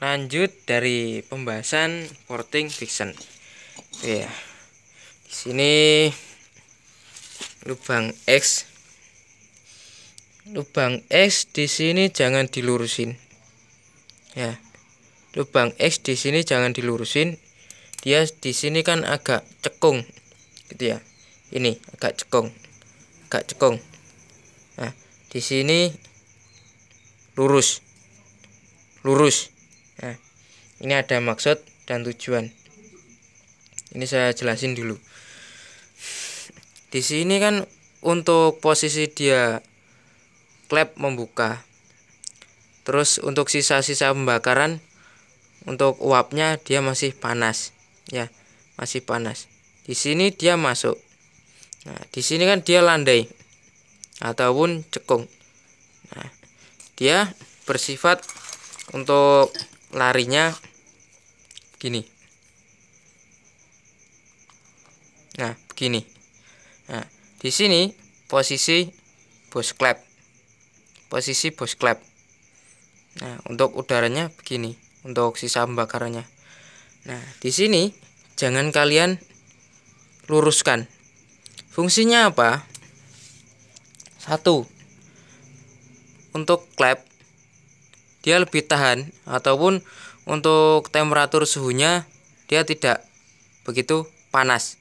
lanjut dari pembahasan porting fiction ya di sini lubang X lubang X di sini jangan dilurusin ya lubang X di sini jangan dilurusin dia di sini kan agak cekung gitu ya ini agak cekung agak cekung nah di sini lurus lurus ini ada maksud dan tujuan. Ini saya jelasin dulu. Di sini kan untuk posisi dia klep membuka. Terus untuk sisa-sisa pembakaran untuk uapnya dia masih panas ya, masih panas. Di sini dia masuk. Nah, di sini kan dia landai ataupun cekung. Nah, dia bersifat untuk larinya gini nah begini nah di sini posisi bos klep posisi bos klep nah untuk udaranya begini untuk sisa pembakarannya nah di sini jangan kalian luruskan fungsinya apa satu untuk klep dia lebih tahan ataupun untuk temperatur suhunya dia tidak begitu panas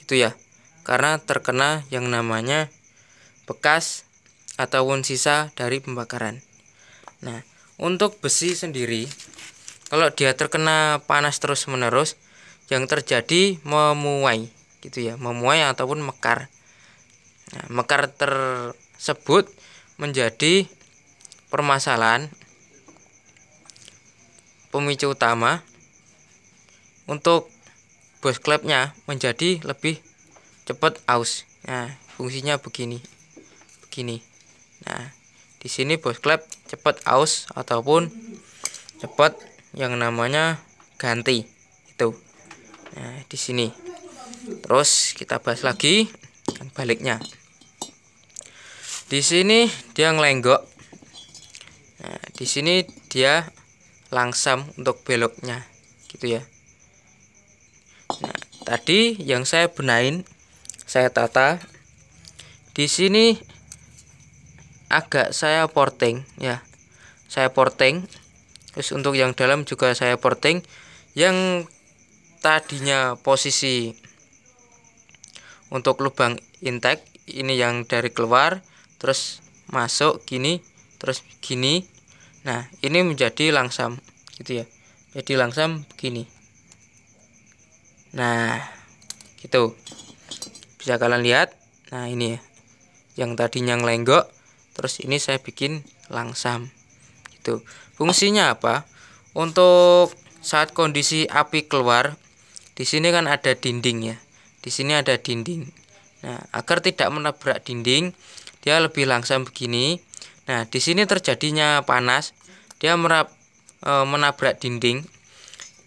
gitu ya karena terkena yang namanya bekas ataupun sisa dari pembakaran nah untuk besi sendiri kalau dia terkena panas terus menerus yang terjadi memuai gitu ya memuai ataupun mekar nah, mekar tersebut menjadi permasalahan pemicu utama untuk bos klepnya menjadi lebih cepat aus. Nah, fungsinya begini. Begini. Nah, di sini bos klep cepat aus ataupun cepat yang namanya ganti itu. Nah, di sini. Terus kita bahas lagi yang baliknya. Di sini dia ngelenggok. Nah, di sini dia langsam untuk beloknya gitu ya nah, tadi yang saya benain saya tata di sini agak saya porting ya saya porting terus untuk yang dalam juga saya porting yang tadinya posisi untuk lubang intake ini yang dari keluar terus masuk gini terus gini Nah, ini menjadi langsam gitu ya. Jadi langsam begini. Nah, gitu. Bisa kalian lihat. Nah, ini ya. Yang tadinya ngelenggok, terus ini saya bikin langsam. Gitu. Fungsinya apa? Untuk saat kondisi api keluar, di sini kan ada dinding ya. Di sini ada dinding. Nah, agar tidak menabrak dinding, dia lebih langsam begini Nah, di sini terjadinya panas, dia merap, e, menabrak dinding.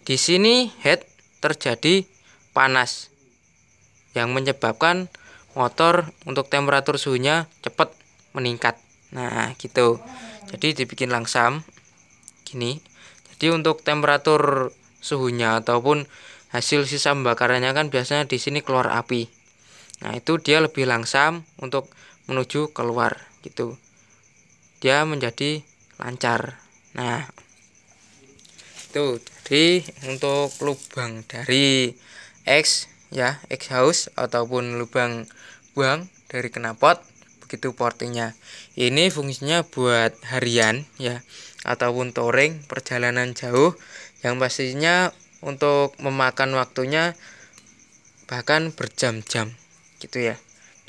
Di sini head terjadi panas yang menyebabkan motor untuk temperatur suhunya cepat meningkat. Nah, gitu. Jadi dibikin langsam gini. Jadi untuk temperatur suhunya ataupun hasil sisa pembakarannya kan biasanya di sini keluar api. Nah, itu dia lebih langsam untuk menuju keluar gitu dia menjadi lancar nah itu jadi untuk lubang dari X ya X house ataupun lubang buang dari kenapot begitu portingnya ini fungsinya buat harian ya ataupun touring perjalanan jauh yang pastinya untuk memakan waktunya bahkan berjam-jam gitu ya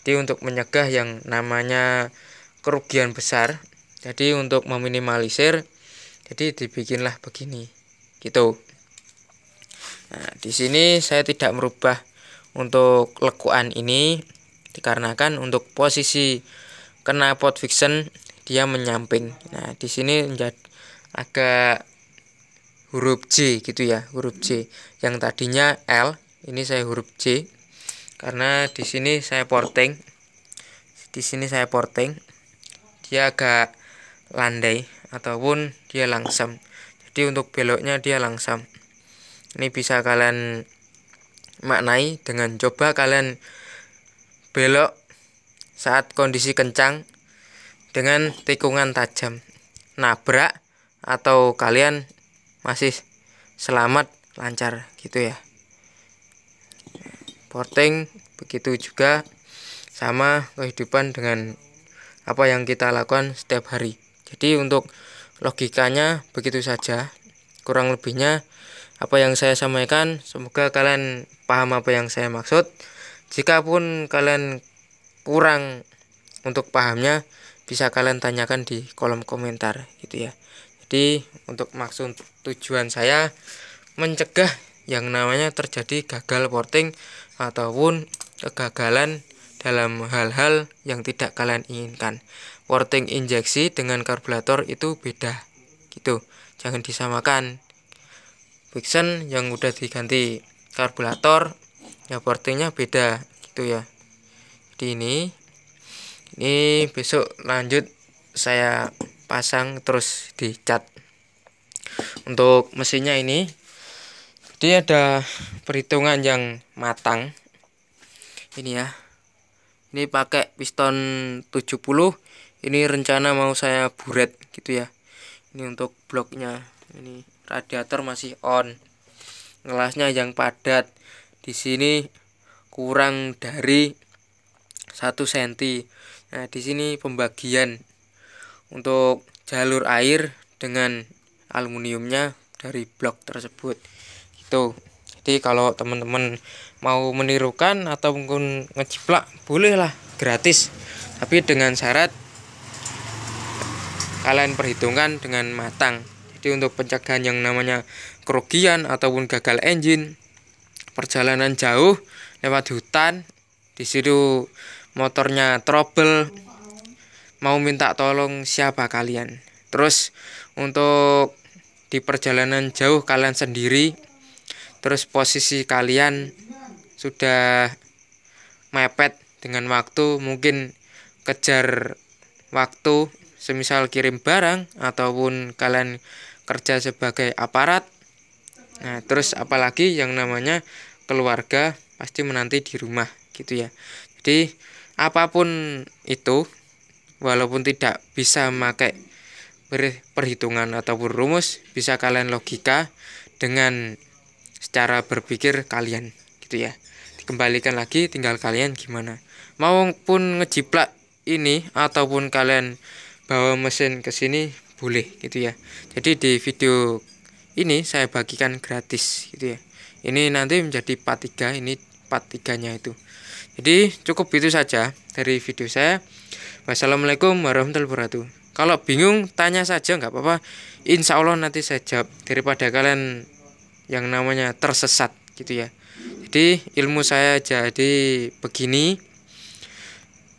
jadi untuk menyegah yang namanya kerugian besar jadi untuk meminimalisir jadi dibikinlah begini gitu nah di sini saya tidak merubah untuk lekuan ini dikarenakan untuk posisi kena pot fiction dia menyamping nah di sini agak huruf J gitu ya huruf J yang tadinya L ini saya huruf J karena di sini saya porting di sini saya porting dia agak landai ataupun dia langsam jadi untuk beloknya dia langsam ini bisa kalian maknai dengan coba kalian belok saat kondisi kencang dengan tikungan tajam nabrak atau kalian masih selamat lancar gitu ya porting begitu juga sama kehidupan dengan apa yang kita lakukan setiap hari jadi untuk logikanya begitu saja kurang lebihnya apa yang saya sampaikan semoga kalian paham apa yang saya maksud Jika pun kalian kurang untuk pahamnya bisa kalian tanyakan di kolom komentar gitu ya jadi untuk maksud tujuan saya mencegah yang namanya terjadi gagal porting ataupun kegagalan dalam hal-hal yang tidak kalian inginkan worting injeksi dengan karburator itu beda gitu jangan disamakan Vixen yang udah diganti karburator ya portingnya beda gitu ya Di ini ini besok lanjut saya pasang terus dicat untuk mesinnya ini jadi ada perhitungan yang matang ini ya ini pakai piston 70 ini rencana mau saya buret gitu ya ini untuk bloknya ini radiator masih on ngelasnya yang padat di sini kurang dari satu senti nah di sini pembagian untuk jalur air dengan aluminiumnya dari blok tersebut gitu jadi kalau teman-teman mau menirukan atau mungkin ngeciplak bolehlah gratis tapi dengan syarat kalian perhitungkan dengan matang. Jadi untuk pencegahan yang namanya kerugian ataupun gagal engine, perjalanan jauh lewat hutan, di situ motornya trouble, mau minta tolong siapa kalian. Terus untuk di perjalanan jauh kalian sendiri, terus posisi kalian sudah mepet dengan waktu, mungkin kejar waktu semisal kirim barang ataupun kalian kerja sebagai aparat nah terus apalagi yang namanya keluarga pasti menanti di rumah gitu ya jadi apapun itu walaupun tidak bisa memakai perhitungan ataupun rumus bisa kalian logika dengan secara berpikir kalian gitu ya dikembalikan lagi tinggal kalian gimana maupun ngejiplak ini ataupun kalian bawa mesin ke sini boleh gitu ya jadi di video ini saya bagikan gratis gitu ya ini nanti menjadi part 3 ini part 3 nya itu jadi cukup itu saja dari video saya wassalamualaikum warahmatullahi wabarakatuh kalau bingung tanya saja nggak apa-apa insya Allah nanti saya jawab daripada kalian yang namanya tersesat gitu ya jadi ilmu saya jadi begini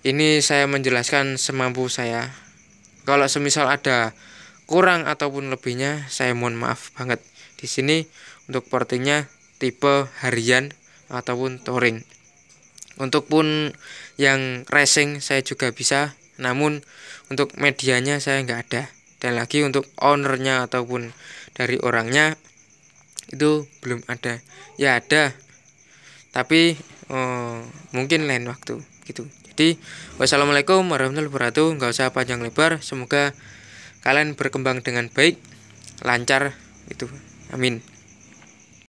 ini saya menjelaskan semampu saya kalau semisal ada kurang ataupun lebihnya, saya mohon maaf banget. Di sini untuk portingnya tipe harian ataupun touring. Untuk pun yang racing saya juga bisa, namun untuk medianya saya nggak ada. Dan lagi untuk ownernya ataupun dari orangnya itu belum ada. Ya ada, tapi oh, mungkin lain waktu gitu jadi wassalamualaikum warahmatullahi wabarakatuh nggak usah panjang lebar semoga kalian berkembang dengan baik lancar itu amin